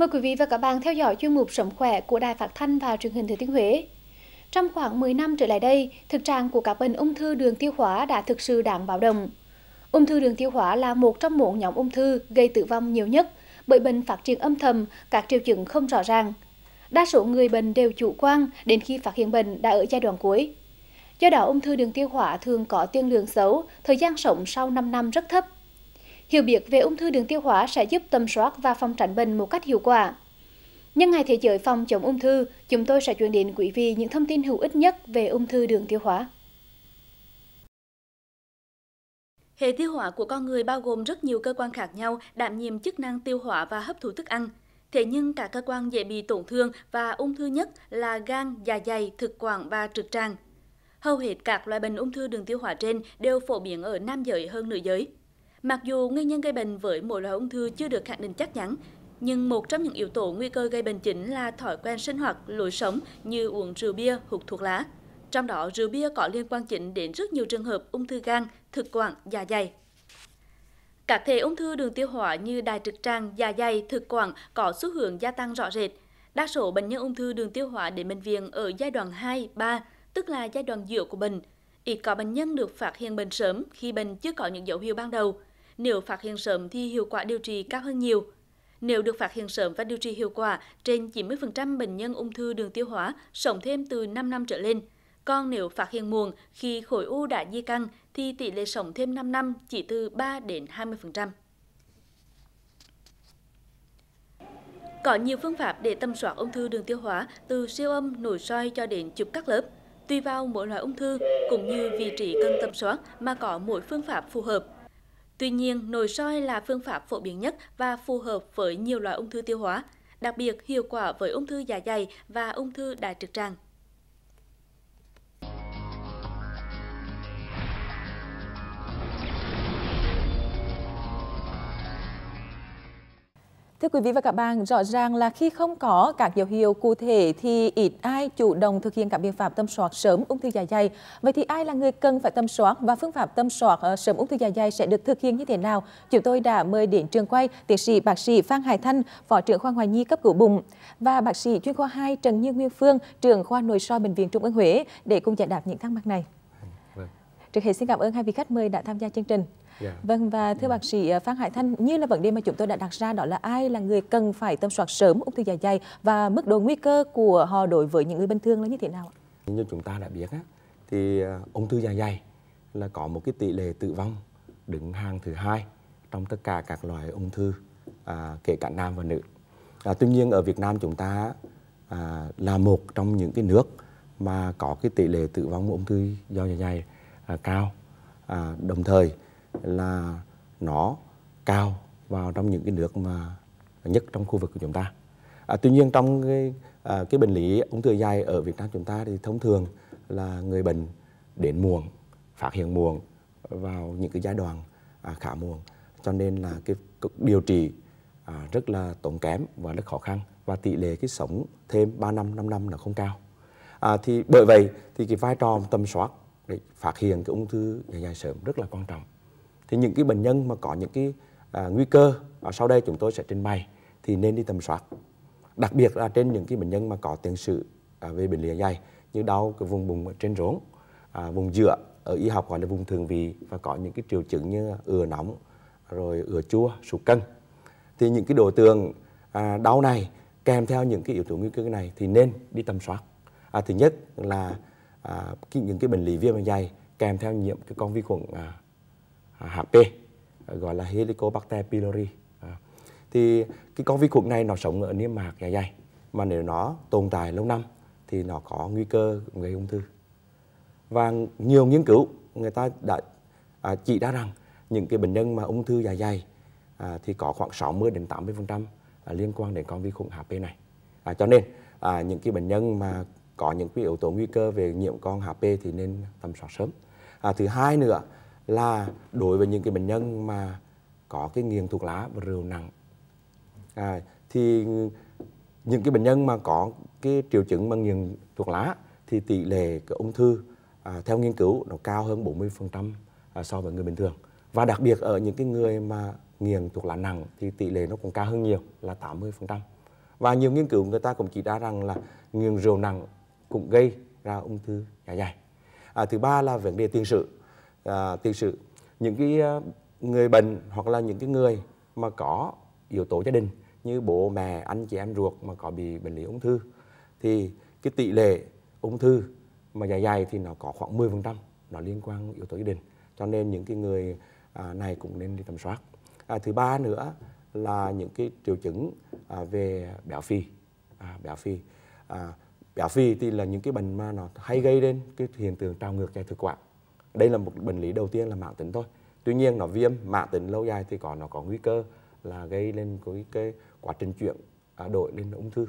Mời quý vị và các bạn theo dõi chuyên mục Sống khỏe của Đài Phát thanh và Truyền hình Thừa Thiên Huế. Trong khoảng 10 năm trở lại đây, thực trạng của các bệnh ung thư đường tiêu hóa đã thực sự đáng báo động. Ung thư đường tiêu hóa là một trong bốn nhóm ung thư gây tử vong nhiều nhất bởi bệnh phát triển âm thầm, các triệu chứng không rõ ràng. Đa số người bệnh đều chủ quan đến khi phát hiện bệnh đã ở giai đoạn cuối. Do đó, ung thư đường tiêu hóa thường có tiên lượng xấu, thời gian sống sau 5 năm rất thấp – Hiểu biết về ung thư đường tiêu hóa sẽ giúp tầm soát và phòng tránh bệnh một cách hiệu quả. Nhân ngày thế giới phòng chống ung thư, chúng tôi sẽ chuyển đến quý vị những thông tin hữu ích nhất về ung thư đường tiêu hóa. Hệ tiêu hóa của con người bao gồm rất nhiều cơ quan khác nhau đảm nhiệm chức năng tiêu hóa và hấp thụ thức ăn. Thế nhưng cả cơ quan dễ bị tổn thương và ung thư nhất là gan, dạ dày, thực quản và trực tràng. Hầu hết các loại bệnh ung thư đường tiêu hóa trên đều phổ biến ở nam giới hơn nữ giới. Mặc dù nguyên nhân gây bệnh với mỗi loại ung thư chưa được khẳng định chắc chắn, nhưng một trong những yếu tố nguy cơ gây bệnh chính là thói quen sinh hoạt, lối sống như uống rượu bia, hút thuốc lá. Trong đó, rượu bia có liên quan chính đến rất nhiều trường hợp ung thư gan, thực quản, dạ dày. Các thể ung thư đường tiêu hóa như đại trực tràng, dạ dày, thực quản có xu hướng gia tăng rõ rệt. Đa số bệnh nhân ung thư đường tiêu hóa đến bệnh viện ở giai đoạn 2, 3, tức là giai đoạn giữa của bệnh. Ít có bệnh nhân được phát hiện bệnh sớm khi bệnh chưa có những dấu hiệu ban đầu nếu phát hiện sớm thì hiệu quả điều trị cao hơn nhiều. Nếu được phát hiện sớm và điều trị hiệu quả, trên 90% bệnh nhân ung thư đường tiêu hóa sống thêm từ 5 năm trở lên. Còn nếu phát hiện muộn khi khối u đã di căn thì tỷ lệ sống thêm 5 năm chỉ từ 3 đến 20%. Có nhiều phương pháp để tầm soát ung thư đường tiêu hóa từ siêu âm, nội soi cho đến chụp cắt lớp. Tùy vào mỗi loại ung thư cũng như vị trí cần tầm soát mà có mỗi phương pháp phù hợp. Tuy nhiên, nội soi là phương pháp phổ biến nhất và phù hợp với nhiều loại ung thư tiêu hóa, đặc biệt hiệu quả với ung thư dạ dày và ung thư đại trực tràng. Thưa quý vị và các bạn, rõ ràng là khi không có các dấu hiệu cụ thể thì ít ai chủ động thực hiện các biện pháp tâm soát sớm ung thư dạ dày. Vậy thì ai là người cần phải tâm soát và phương pháp tâm soát ờ, sớm ung thư dạ dày sẽ được thực hiện như thế nào? Chúng tôi đã mời đến trường quay tiến sĩ bác sĩ Phan Hải Thanh, Phó trưởng khoa ngoại nhi cấp cứu bụng và bác sĩ chuyên khoa 2 Trần Như Nguyên Phương, trưởng khoa nội soi bệnh viện Trung ương Huế để cùng giải đáp những thắc mắc này. Vâng. Trước hết xin cảm ơn hai vị khách mời đã tham gia chương trình. Yeah. Dạ. Vâng và thưa yeah. Dạ. bác sĩ ờ, Phan Hải Thanh, như là vấn đề mà chúng tôi đã đặt ra đó là ai là người cần phải tầm soát sớm ung thư dạ dày và mức độ nguy cơ của họ đối với những người bình thường là như thế nào? Như chúng ta đã biết á, thì ờ, ung thư dạ dày là có một cái tỷ lệ tử vong đứng hàng thứ hai trong tất cả các loại ung thư à, kể cả nam và nữ. À, tuy nhiên ở Việt Nam chúng ta à, là một trong những cái nước mà có cái tỷ lệ tử vong ung thư do dạ dày à, cao. À, đồng thời là nó cao vào trong những cái nước mà nhất trong khu vực của chúng ta à, tuy nhiên trong cái à, cái bệnh lý ung thư dài ở Việt Nam chúng ta thì thông thường là người bệnh đến muộn phát hiện muộn vào những cái giai đoạn à, khá muộn cho nên là cái điều trị à, rất là tốn kém và rất khó khăn và tỷ lệ cái sống thêm 3 năm 5 năm là không cao à, thì bởi vậy thì cái vai trò tầm soát để phát hiện cái ung thư dạ dày sớm rất là quan trọng thì những cái bệnh nhân mà có những cái à, nguy cơ à, sau đây chúng tôi sẽ trình bày thì nên đi tầm soát đặc biệt là trên những cái bệnh nhân mà có tiền sử à, về bệnh lý dài như đau cái vùng bụng trên rốn à, vùng dựa ở y học gọi là vùng thượng vị và có những cái triệu chứng như ừa nóng rồi ừa chua sụt cân thì những cái đối tượng à, đau này kèm theo những cái yếu tố nguy cơ này thì nên đi tầm soát à, thứ nhất là à, những cái bệnh lý viêm dạ dày kèm theo nhiễm cái con vi khuẩn à, HP gọi là Helicobacter pylori à, thì cái con vi khuẩn này nó sống ở niêm mạc dạ dày mà nếu nó tồn tại lâu năm thì nó có nguy cơ gây ung thư và nhiều nghiên cứu người ta đã à, chỉ ra rằng những cái bệnh nhân mà ung thư dạ dày à, thì có khoảng 60 đến 80 à, liên quan đến con vi khuẩn HP này à, cho nên à, những cái bệnh nhân mà có những cái yếu tố nguy cơ về nhiễm con HP thì nên tầm soát sớm à, thứ hai nữa là đối với những cái bệnh nhân mà có cái nghiện thuốc lá và rượu nặng à, thì những cái bệnh nhân mà có cái triệu chứng mà nghiện thuốc lá thì tỷ lệ cái ung thư à, theo nghiên cứu nó cao hơn 40% à, so với người bình thường và đặc biệt ở những cái người mà nghiện thuốc lá nặng thì tỷ lệ nó cũng cao hơn nhiều là 80% và nhiều nghiên cứu người ta cũng chỉ ra rằng là nghiện rượu nặng cũng gây ra ung thư dạ dày à, thứ ba là vấn đề tiền sử à, tiền sự những cái à, người bệnh hoặc là những cái người mà có yếu tố gia đình như bố mẹ anh chị em ruột mà có bị bệnh lý ung thư thì cái tỷ lệ ung thư mà dài dài thì nó có khoảng 10% nó liên quan yếu tố gia đình cho nên những cái người à, này cũng nên đi tầm soát à, thứ ba nữa là những cái triệu chứng à, về béo phì à, béo phì à, béo phì thì là những cái bệnh mà nó hay gây đến cái hiện tượng trào ngược dạ thực quản đây là một bệnh lý đầu tiên là mãn tính thôi tuy nhiên nó viêm mãn tính lâu dài thì có nó có nguy cơ là gây lên cái, cái quá trình chuyển à, đổi lên ung thư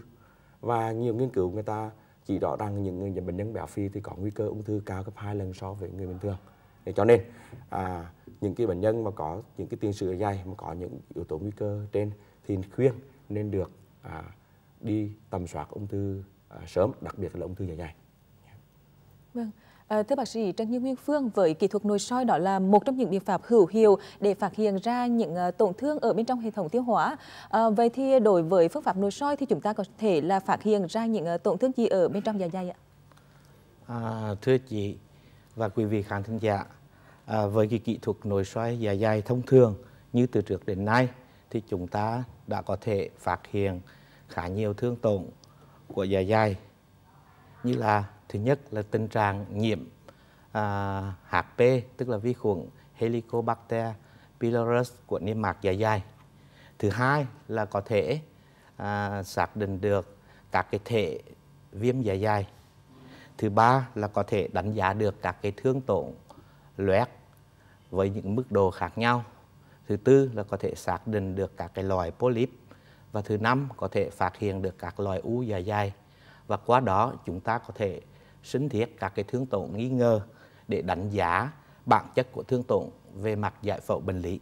và nhiều nghiên cứu người ta chỉ rõ rằng những người bệnh nhân béo phì thì có nguy cơ ung thư cao gấp hai lần so với người bình thường để cho nên à, những cái bệnh nhân mà có những cái tiền sử dài mà có những yếu tố nguy cơ trên thì khuyên nên được à, đi tầm soát ung thư à, sớm đặc biệt là ung thư dạ dày. Vâng. À, thưa bác sĩ Trần Như Nguyên Phương, với kỹ thuật nội soi đó là một trong những biện pháp hữu hiệu để phát hiện ra những ờ, tổn thương ở bên trong hệ thống tiêu hóa. À, vậy thì đối với phương pháp nội soi thì chúng ta có thể là phát hiện ra những tổn thương gì ở bên trong dạ dày ạ? À, thưa chị và quý vị khán thính giả, à, với cái kỹ thuật nội soi dạ dày thông thường như từ trước đến nay thì chúng ta đã có thể phát hiện khá nhiều thương tổn của dạ dày như là Thứ nhất là tình trạng nhiễm à, HP, tức là vi khuẩn Helicobacter pylorus của niêm mạc dạ dày. Thứ hai là có thể à, xác định được các cái thể viêm dạ dày. Thứ ba là có thể đánh giá được các cái thương tổn loét với những mức độ khác nhau. Thứ tư là có thể xác định được các cái loại polyp và thứ năm có thể phát hiện được các loại u dạ dày và qua đó chúng ta có thể sinh thiết các cái thương tổn nghi ngờ để đánh giá bản chất của thương tổn về mặt giải phẫu bệnh lý.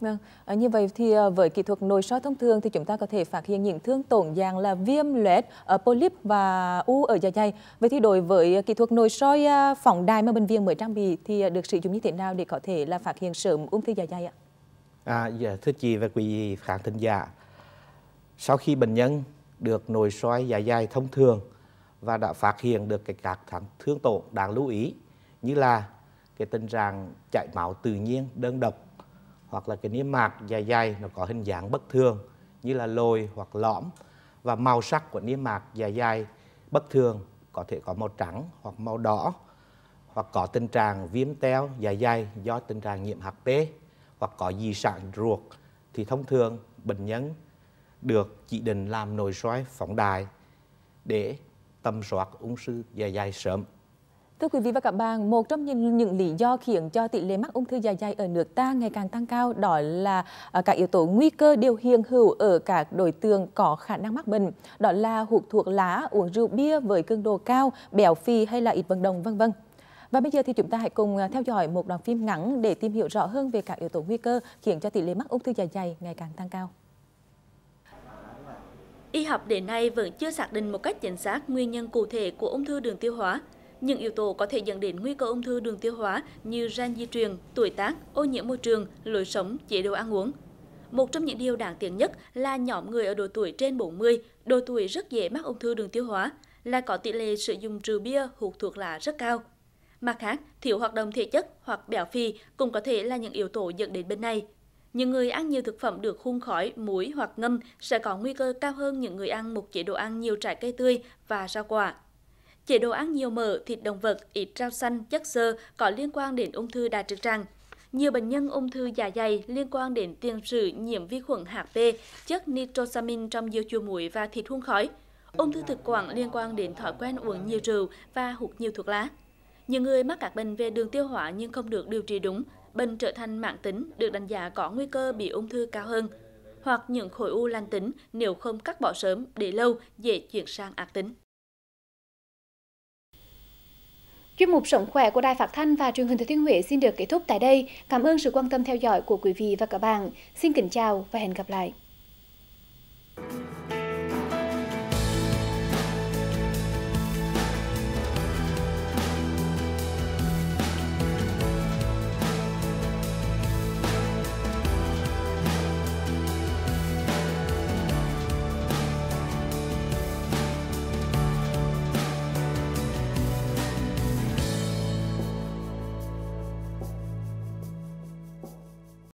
Vâng, à, như vậy thì ờ, với kỹ thuật nội soi thông thường thì chúng ta có thể phát hiện những thương tổn dạng là viêm loét, polyp và u ở dạ dày. Vậy thì đối với kỹ thuật nội soi ờ, phóng đài mà bệnh viện mới trang bị thì ờ, được sử dụng như thế nào để có thể là phát hiện sớm ung thư dạ dày ạ? À, dạ, thưa chị và quý khán thính giả, sau khi bệnh nhân được nội soi dạ dày thông thường và đã phát hiện được cái các thương tổn đáng lưu ý như là cái tình trạng chảy máu tự nhiên đơn độc hoặc là cái niêm mạc dài dày nó có hình dạng bất thường như là lồi hoặc lõm và màu sắc của niêm mạc dài dày bất thường có thể có màu trắng hoặc màu đỏ hoặc có tình trạng viêm teo dài dày do tình trạng nhiễm HP hoặc có di sản ruột thì thông thường bệnh nhân được chỉ định làm nội soi phóng đại để tầm soát ung thư dạ dày sớm. Thưa quý vị và các bạn, một trong những, những lý do khiến cho tỷ lệ mắc ung thư dạ dày ở nước ta ngày càng tăng cao đó là à, các yếu tố nguy cơ đều hiện hữu ở các đối tượng có khả năng mắc bệnh, đó là hút thuốc lá, uống rượu bia với cường độ cao, béo phì hay là ít vận động vân vân. Và bây giờ thì chúng ta hãy cùng à, theo dõi một đoạn phim ngắn để tìm hiểu rõ hơn về các yếu tố nguy cơ khiến cho tỷ lệ mắc ung thư dạ dày ngày càng tăng cao. Y học đến nay vẫn chưa xác định một cách chính xác nguyên nhân cụ thể của ung thư đường tiêu hóa. Những yếu tố có thể dẫn đến nguy cơ ung thư đường tiêu hóa như gen di truyền, tuổi tác, ô nhiễm môi trường, lối sống, chế độ ăn uống. Một trong những điều đáng tiếc nhất là nhóm người ở độ tuổi trên 40, độ tuổi rất dễ mắc ung thư đường tiêu hóa, là có tỷ lệ sử dụng rượu bia, hút thuốc lá rất cao. Mặt khác, thiếu hoạt động thể chất hoặc béo phì cũng có thể là những yếu tố dẫn đến bên này những người ăn nhiều thực phẩm được hun khói, muối hoặc ngâm sẽ có nguy cơ cao hơn những người ăn một chế độ ăn nhiều trái cây tươi và rau quả. Chế độ ăn nhiều mỡ, thịt động vật, ít rau xanh, chất xơ có liên quan đến ung thư đại trực tràng. Nhiều bệnh nhân ung thư dạ dày liên quan đến tiền sử nhiễm vi khuẩn HP, chất nitrosamin trong dưa chua muối và thịt hun khói. Ung thư thực quản liên quan đến thói quen uống nhiều rượu và hút nhiều thuốc lá. Những người mắc các bệnh về đường tiêu hóa nhưng không được điều trị đúng bệnh trở thành mạng tính được đánh giá có nguy cơ bị ung thư cao hơn hoặc những khối u lành tính nếu không cắt bỏ sớm để lâu dễ chuyển sang ác tính. Chuyên mục Sống khỏe của Đài Phát thanh và Truyền hình Thừa Thiên Huế xin được kết thúc tại đây. Cảm ơn sự quan tâm theo dõi của quý vị và các bạn. Xin kính chào và hẹn gặp lại.